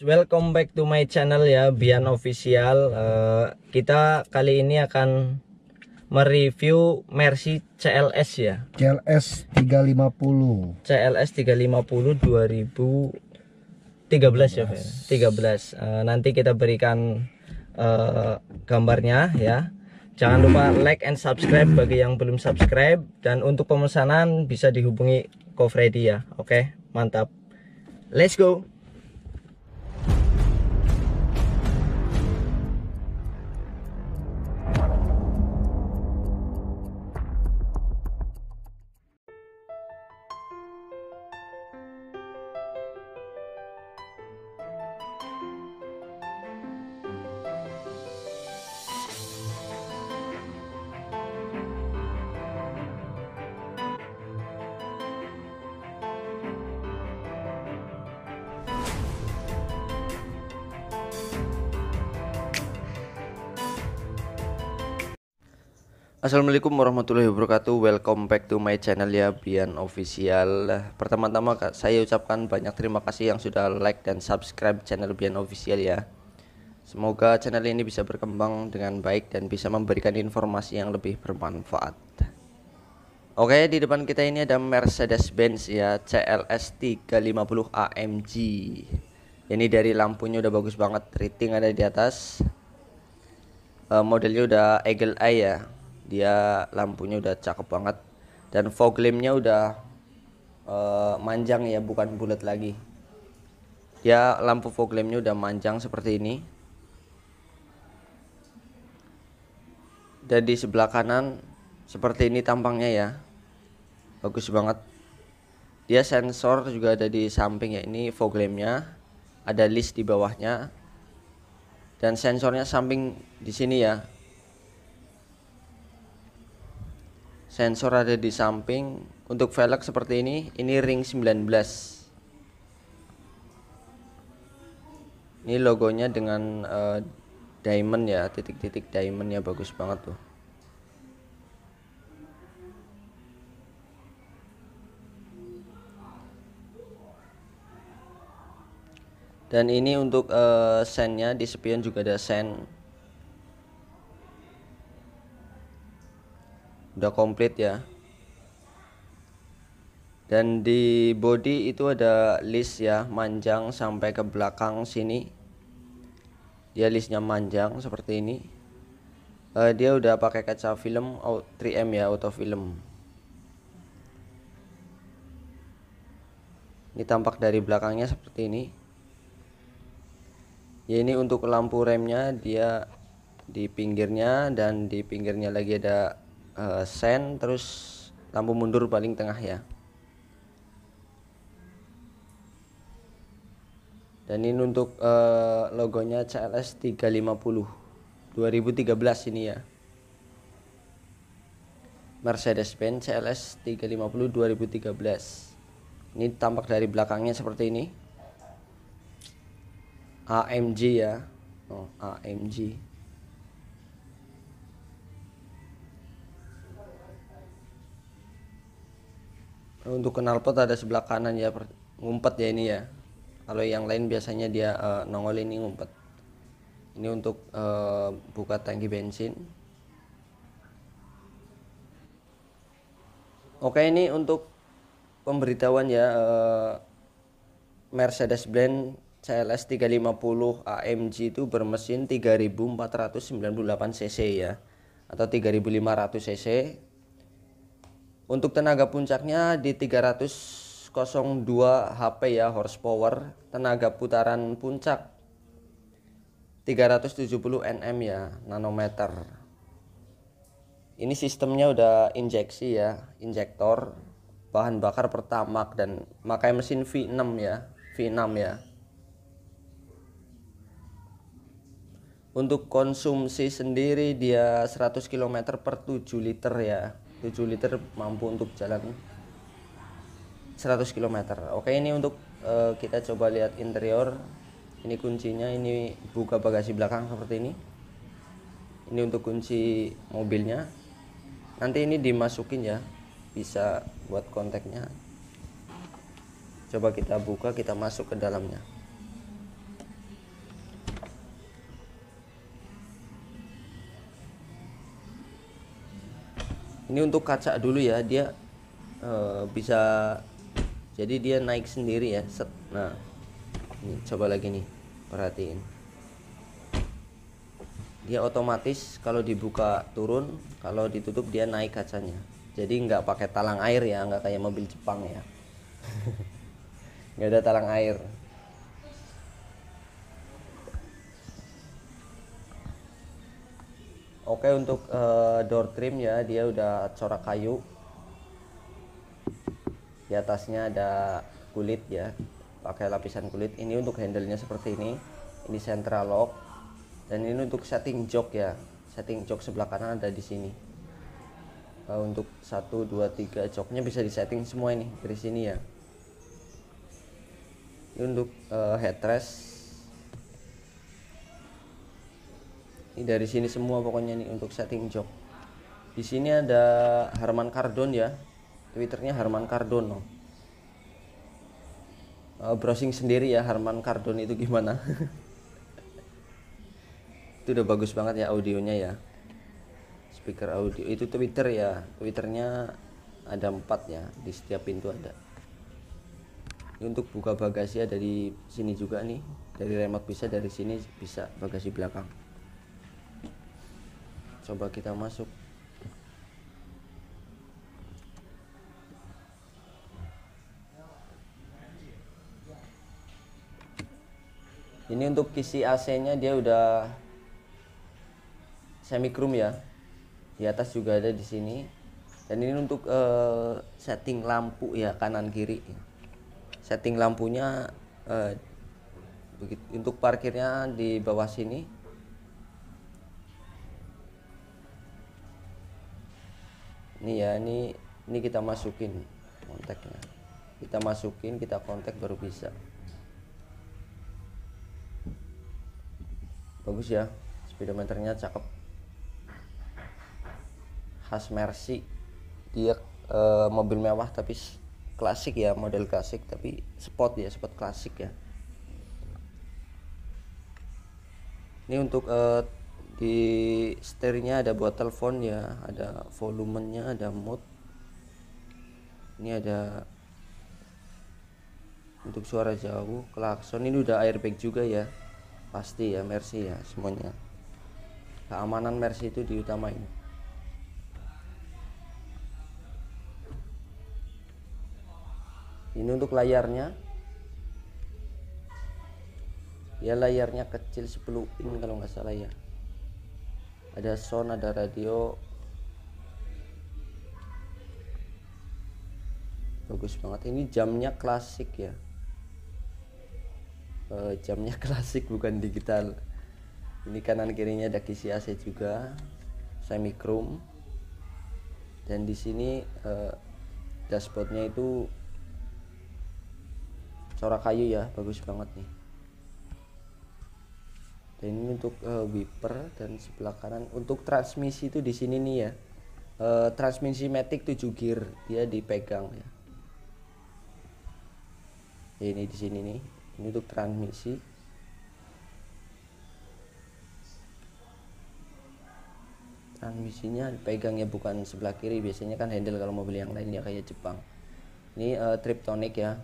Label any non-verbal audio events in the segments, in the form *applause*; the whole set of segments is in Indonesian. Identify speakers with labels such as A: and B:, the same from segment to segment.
A: Welcome back to my channel ya Bian Official uh, Kita kali ini akan mereview Mercy CLS ya CLS 350 CLS 350 2013 ya 13 uh, eh, Nanti kita berikan uh, gambarnya ya Jangan lupa like and subscribe bagi yang belum subscribe Dan untuk pemesanan bisa dihubungi Ko Freddy ya Oke okay? mantap Let's go Assalamualaikum warahmatullahi wabarakatuh Welcome back to my channel ya Bian Official Pertama-tama saya ucapkan banyak terima kasih yang sudah like dan subscribe channel Bian Official ya Semoga channel ini bisa berkembang dengan baik dan bisa memberikan informasi yang lebih bermanfaat Oke di depan kita ini ada Mercedes-Benz ya CLS 350 AMG Ini dari lampunya udah bagus banget Rating ada di atas eh, Modelnya udah Eagle Eye ya dia lampunya udah cakep banget dan fog lampnya udah uh, manjang ya bukan bulat lagi ya lampu fog lampnya udah manjang seperti ini dan di sebelah kanan seperti ini tampangnya ya bagus banget dia sensor juga ada di samping ya ini fog lampnya ada list di bawahnya dan sensornya samping di sini ya sensor ada di samping untuk velg seperti ini ini ring 19 ini logonya dengan uh, diamond ya titik-titik diamondnya bagus banget tuh dan ini untuk uh, eh, sennya di spion juga ada sen udah komplit ya dan di body itu ada list ya manjang sampai ke belakang sini dia listnya manjang seperti ini uh, dia udah pakai kaca film 3M ya auto film ini tampak dari belakangnya seperti ini ya ini untuk lampu remnya dia di pinggirnya dan di pinggirnya lagi ada uh, sen terus lampu mundur paling tengah ya dan ini untuk uh, logonya CLS 350 2013 ini ya Mercedes-Benz CLS 350 2013 ini tampak dari belakangnya seperti ini AMG ya oh, AMG untuk knalpot ada sebelah kanan ya ngumpet ya ini ya kalau yang lain biasanya dia uh, nongol ini ngumpet ini untuk uh, buka tangki bensin oke ini untuk pemberitahuan ya uh, eh, Mercedes-Benz CLS 350 AMG itu bermesin 3498 cc ya atau 3500 cc untuk tenaga puncaknya di 302 HP ya horsepower, tenaga putaran puncak 370 Nm ya, nanometer. Ini sistemnya udah injeksi ya, injektor, bahan bakar pertama dan makai mesin V6 ya, V6 ya. Untuk konsumsi sendiri dia 100 km per 7 liter ya. 7 liter mampu untuk jalan 100 km oke ini untuk uh, kita coba lihat interior ini kuncinya ini buka bagasi belakang seperti ini ini untuk kunci mobilnya nanti ini dimasukin ya bisa buat kontaknya coba kita buka kita masuk ke dalamnya ini untuk kaca dulu ya dia uh, bisa jadi dia naik sendiri ya set nah ini coba lagi nih perhatiin dia otomatis kalau dibuka turun kalau ditutup dia naik kacanya jadi nggak pakai talang air ya nggak kayak mobil Jepang ya *laughs* nggak ada talang air Oke okay, untuk uh, door trim ya dia udah corak kayu. Di atasnya ada kulit ya, pakai lapisan kulit. Ini untuk handle-nya seperti ini. Ini central lock. Dan ini untuk setting jok ya. Setting jok sebelah kanan ada di sini. Uh, untuk 1 2 3 joknya bisa disetting semua ini dari sini ya. Ini untuk uh, headrest ini dari sini semua pokoknya nih untuk setting jok. di sini ada Harman Kardon ya twitternya Harman Kardon uh, browsing sendiri ya Harman Kardon itu gimana *laughs* itu udah bagus banget ya audionya ya speaker audio itu Twitter ya Twitternya ada empat ya di setiap pintu ada ini untuk buka bagasi ada di sini juga nih dari remote bisa dari sini bisa bagasi belakang coba kita masuk ini untuk kisi AC nya dia udah semi chrome ya di atas juga ada di sini dan ini untuk uh, setting lampu ya kanan kiri setting lampunya uh, untuk parkirnya di bawah sini ini ya ini ini kita masukin kontaknya kita masukin kita kontak baru bisa bagus ya speedometernya cakep khas Mercy dia uh, mobil mewah tapi klasik ya model klasik tapi sport ya sport klasik ya ini untuk uh, di setirnya ada buat telepon ya ada volumenya ada mode ini ada untuk suara jauh klakson ini udah airbag juga ya pasti ya Mercy ya semuanya keamanan Mercy itu diutamain ini untuk layarnya ya layarnya kecil 10 in kalau nggak salah ya ada sound ada radio bagus banget ini jamnya klasik ya e, jamnya *laughs* klasik bukan digital ini kanan kirinya ada kisi AC juga semi chrome, dan di sini e, dashboardnya itu corak kayu ya bagus banget nih dan ini untuk uh, wiper dan sebelah kanan untuk transmisi itu di sini nih ya uh, transmisi matic 7 gear dia dipegang ya ini di sini nih ini untuk transmisi transmisinya dipegang ya bukan sebelah kiri biasanya kan handle kalau mobil yang lain ya kayak Jepang ini uh, triptonic ya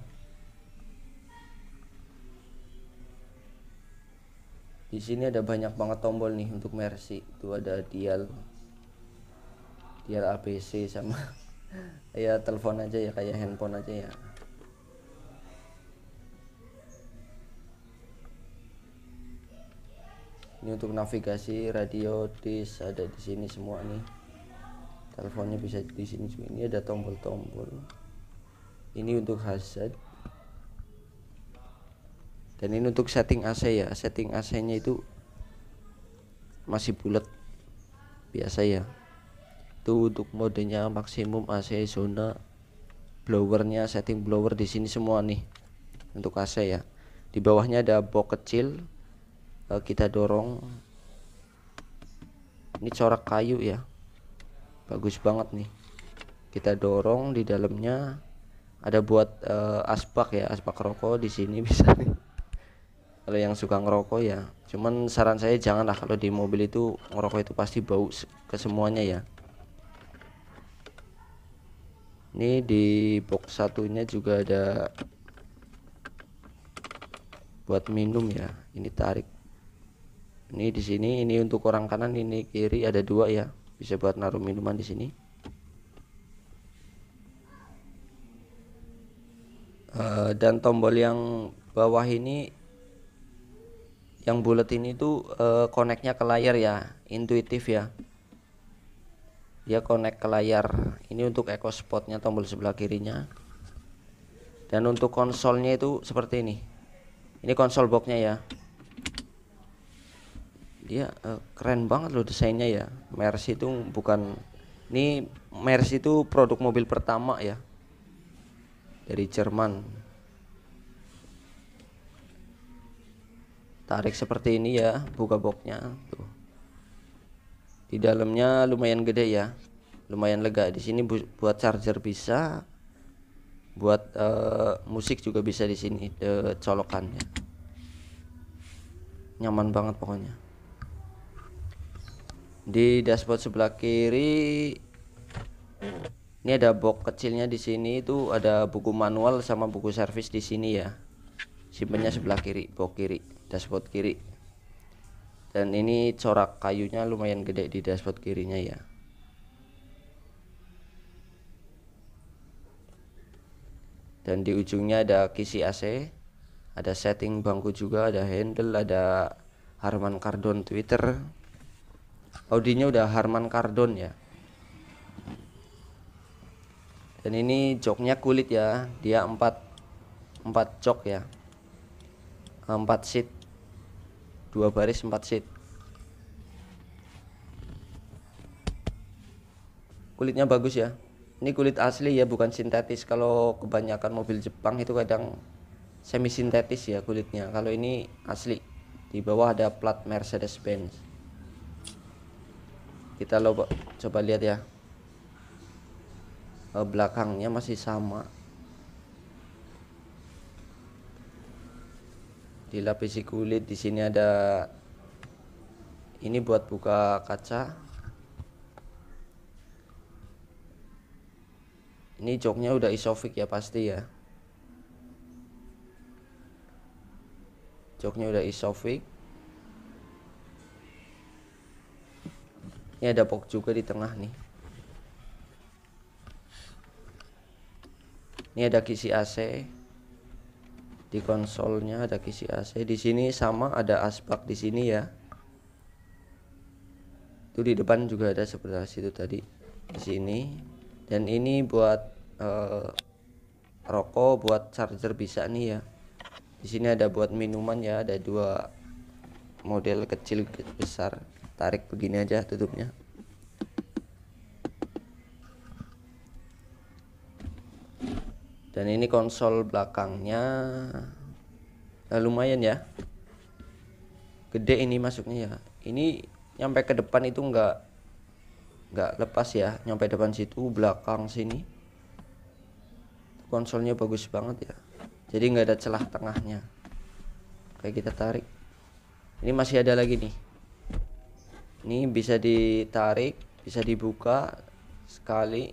A: di sini ada banyak banget tombol nih untuk mercy itu ada dial dial ABC sama *laughs* ya telepon aja ya kayak handphone aja ya ini untuk navigasi radio dis ada di sini semua nih teleponnya bisa di sini ini ada tombol-tombol ini untuk hazard dan ini untuk setting AC ya setting AC nya itu masih bulat biasa ya itu untuk modenya maksimum AC zona blowernya setting blower di sini semua nih untuk AC ya di bawahnya ada box kecil eh, kita dorong ini corak kayu ya bagus banget nih kita dorong di dalamnya ada buat uh, asbak ya asbak rokok di sini *laughs* bisa nih kalau yang suka ngerokok ya cuman saran saya janganlah kalau di mobil itu ngerokok itu pasti bau ke semuanya ya ini di box satunya juga ada buat minum ya ini tarik ini di sini ini untuk orang kanan ini kiri ada dua ya bisa buat naruh minuman di sini uh, dan tombol yang bawah ini yang bulat ini tuh uh, connectnya ke layar ya intuitif ya dia connect ke layar ini untuk eco spotnya tombol sebelah kirinya dan untuk konsolnya itu seperti ini ini konsol boxnya ya dia uh, keren banget loh desainnya ya Mercy itu bukan ini Mercy itu produk mobil pertama ya dari Jerman tarik seperti ini ya buka boxnya tuh di dalamnya lumayan gede ya lumayan lega di sini bu buat charger bisa buat uh, musik juga bisa di sini uh, colokannya nyaman banget pokoknya di dashboard sebelah kiri ini ada box kecilnya di sini itu ada buku manual sama buku servis di sini ya simpennya sebelah kiri box kiri dashboard kiri dan ini corak kayunya lumayan gede di dashboard kirinya ya dan di ujungnya ada kisi AC ada setting bangku juga ada handle ada Harman Kardon Twitter Audinya udah Harman Kardon ya dan ini joknya kulit ya dia empat empat jok ya empat seat dua baris empat sheet kulitnya bagus ya ini kulit asli ya bukan sintetis kalau kebanyakan mobil Jepang itu kadang semi sintetis ya kulitnya kalau ini asli di bawah ada plat Mercedes Benz kita coba lihat ya eh, belakangnya masih sama dilapisi kulit di sini ada ini buat buka kaca ini joknya udah isofix ya pasti ya joknya udah isofix ini ada box juga di tengah nih ini ada kisi AC di konsolnya ada kisi AC di sini sama ada asbak di sini ya itu di depan juga ada seperti situ tadi di sini dan ini buat uh, rokok buat charger bisa nih ya di sini ada buat minuman ya ada dua model kecil besar tarik begini aja tutupnya dan ini konsol belakangnya nah, lumayan ya gede ini masuknya ya ini nyampe ke depan itu enggak nggak lepas ya nyampe depan situ belakang sini konsolnya bagus banget ya jadi enggak ada celah tengahnya kayak kita tarik ini masih ada lagi nih ini bisa ditarik bisa dibuka sekali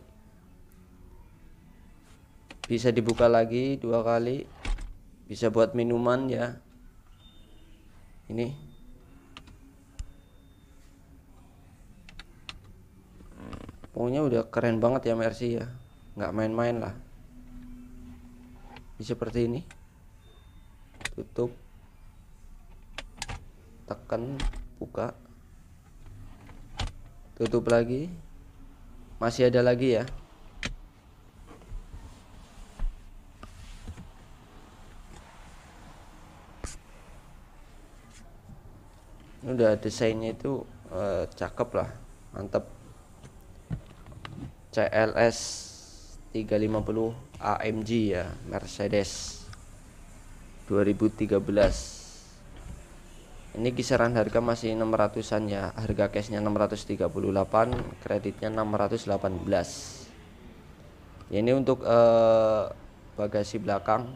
A: bisa dibuka lagi dua kali bisa buat minuman ya ini pokoknya udah keren banget ya Mercy ya nggak main-main lah ini seperti ini tutup tekan buka tutup lagi masih ada lagi ya ini udah desainnya itu uh, cakep lah mantep. CLS 350 AMG ya Mercedes 2013 ini kisaran harga masih 600an ya harga cashnya 638 kreditnya 618 ini untuk uh, bagasi belakang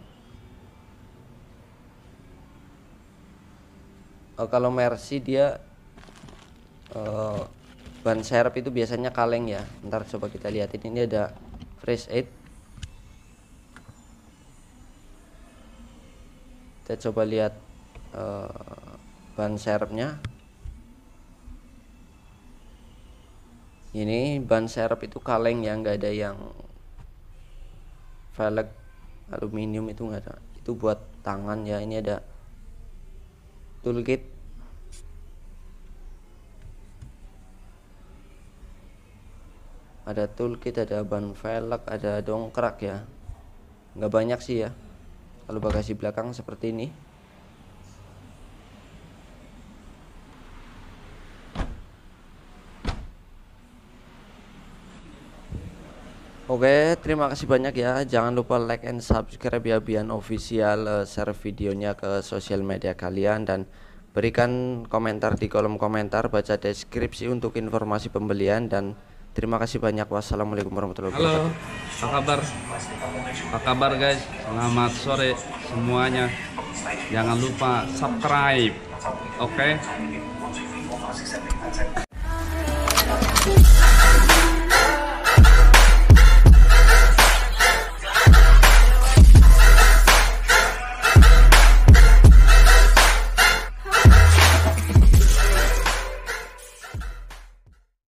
A: uh, kalau Mercy dia uh, ban serep itu biasanya kaleng ya ntar coba kita lihat ini ada fresh aid kita coba lihat uh, ban serepnya ini ban serep itu kaleng ya nggak ada yang velg aluminium itu nggak ada itu buat tangan ya ini ada toolkit ada toolkit ada ban velg ada dongkrak ya nggak banyak sih ya lalu bagasi belakang seperti ini Oke, terima kasih banyak ya. Jangan lupa like and subscribe ya Bian Official, eh, share videonya ke sosial media kalian dan berikan komentar di kolom komentar, baca deskripsi untuk informasi pembelian dan terima kasih banyak. Wassalamualaikum warahmatullahi wabarakatuh. Halo, apa kabar? Apa kabar guys? Selamat sore semuanya. Jangan lupa subscribe. Oke. Okay?